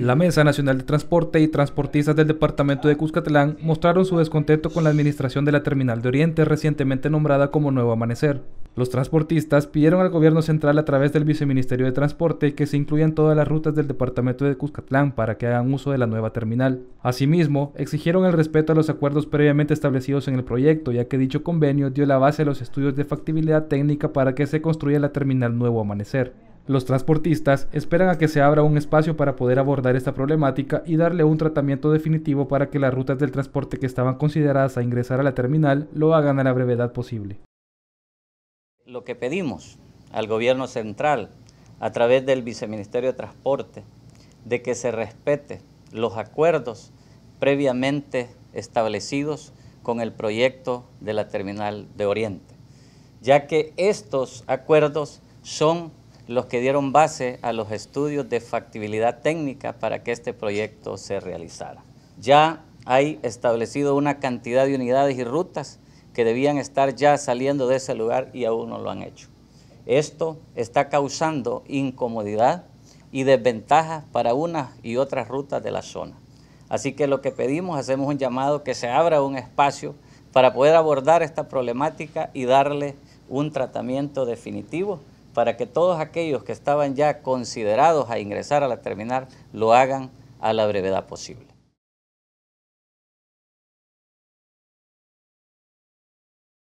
La Mesa Nacional de Transporte y transportistas del departamento de Cuscatlán mostraron su descontento con la administración de la Terminal de Oriente recientemente nombrada como Nuevo Amanecer. Los transportistas pidieron al gobierno central a través del Viceministerio de Transporte que se incluyan todas las rutas del departamento de Cuscatlán para que hagan uso de la nueva terminal. Asimismo, exigieron el respeto a los acuerdos previamente establecidos en el proyecto, ya que dicho convenio dio la base a los estudios de factibilidad técnica para que se construya la terminal Nuevo Amanecer. Los transportistas esperan a que se abra un espacio para poder abordar esta problemática y darle un tratamiento definitivo para que las rutas del transporte que estaban consideradas a ingresar a la terminal lo hagan a la brevedad posible. Lo que pedimos al gobierno central a través del viceministerio de Transporte de que se respete los acuerdos previamente establecidos con el proyecto de la terminal de Oriente, ya que estos acuerdos son los que dieron base a los estudios de factibilidad técnica para que este proyecto se realizara. Ya hay establecido una cantidad de unidades y rutas que debían estar ya saliendo de ese lugar y aún no lo han hecho. Esto está causando incomodidad y desventajas para unas y otras rutas de la zona. Así que lo que pedimos, hacemos un llamado que se abra un espacio para poder abordar esta problemática y darle un tratamiento definitivo para que todos aquellos que estaban ya considerados a ingresar a la terminal lo hagan a la brevedad posible.